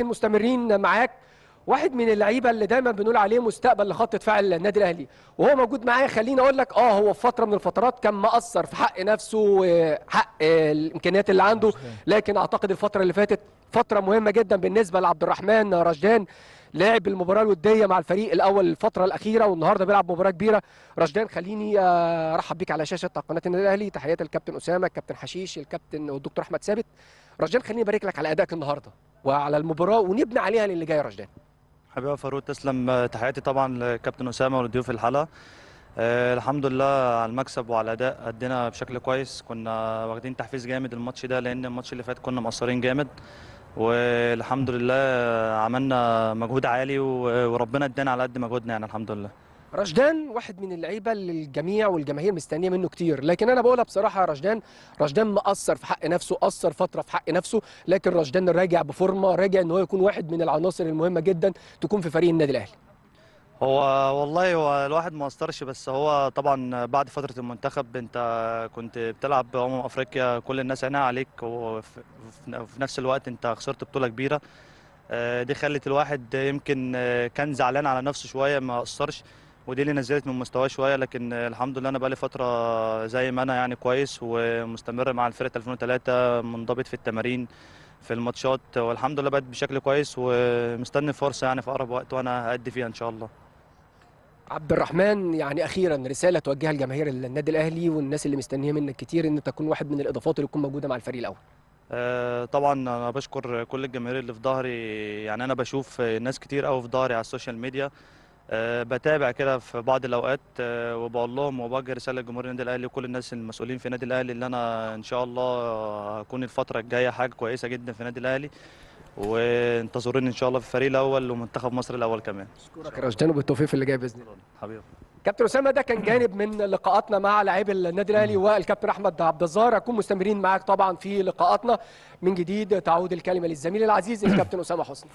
لكن مستمرين معاك واحد من اللعيبه اللي دايما بنقول عليه مستقبل لخط دفاع النادي الاهلي وهو موجود معايا خليني اقول لك اه هو في فتره من الفترات كان مقصر في حق نفسه وحق الامكانيات اللي عنده لكن اعتقد الفتره اللي فاتت فتره مهمه جدا بالنسبه لعبد الرحمن رشدان لاعب المباراه الوديه مع الفريق الاول الفتره الاخيره والنهارده بيلعب مباراه كبيره رشدان خليني آه، ارحب بيك على شاشه قناه النادي الاهلي تحيات الكابتن اسامه الكابتن حشيش الكابتن والدكتور احمد ثابت رشدان خليني ابارك لك على ادائك النهارده وعلى المباراه ونبني عليها للي جاي يا رشدان حبيبي فاروق تسلم تحياتي طبعا لكابتن اسامه ولضيوف الحلقه أه الحمد لله على المكسب وعلى الاداء ادينا بشكل كويس كنا واخدين تحفيز جامد الماتش ده لان الماتش اللي فات كنا مقصرين جامد والحمد لله عملنا مجهود عالي وربنا ادانا على قد مجهودنا يعني الحمد لله رشدان واحد من اللعيبه اللي الجميع والجماهير مستنيه منه كتير لكن انا بقولها بصراحه رشدان رشدان مقصر في حق نفسه قصر فتره في حق نفسه لكن رشدان راجع بفورمه راجع ان هو يكون واحد من العناصر المهمه جدا تكون في فريق النادي الاهلي هو والله هو الواحد ما قصرش بس هو طبعا بعد فتره المنتخب انت كنت بتلعب امم افريقيا كل الناس عينها عليك وفي نفس الوقت انت خسرت بطوله كبيره آه، دي خلت الواحد يمكن آه، كان زعلان على نفسه شويه ما قصرش ودي اللي نزلت من مستواي شويه لكن الحمد لله انا بقالي فتره زي ما انا يعني كويس ومستمر مع الفرقه 2003 منضبط في التمارين في الماتشات والحمد لله بقت بشكل كويس ومستني فرصه يعني في اقرب وقت وانا هادي فيها ان شاء الله عبد الرحمن يعني اخيرا رساله توجهها لجماهير النادي الاهلي والناس اللي مستنيه منك كتير ان تكون واحد من الاضافات اللي تكون موجوده مع الفريق الاول آه، طبعا انا بشكر كل الجماهير اللي في ظهري يعني انا بشوف ناس كتير قوي في ظهري على السوشيال ميديا آه، بتابع كده في بعض الاوقات آه، وبقول لهم وبوجه رساله لجمهور النادي الاهلي وكل الناس المسؤولين في النادي الاهلي اللي انا ان شاء الله هكون الفتره الجايه حاجه كويسه جدا في النادي الاهلي وانتظروني ان شاء الله في الفريق الاول ومنتخب مصر الاول كمان اشكرك يا رشدان وبالتوفيق في اللي جاي باذن الله حبيبي كابتن اسامه ده كان جانب من لقاءاتنا مع لاعبي النادي الاهلي والكابتن احمد عبد الظاهر هنكون مستمرين معاك طبعا في لقاءاتنا من جديد تعود الكلمه للزميل العزيز الكابتن اسامه حسني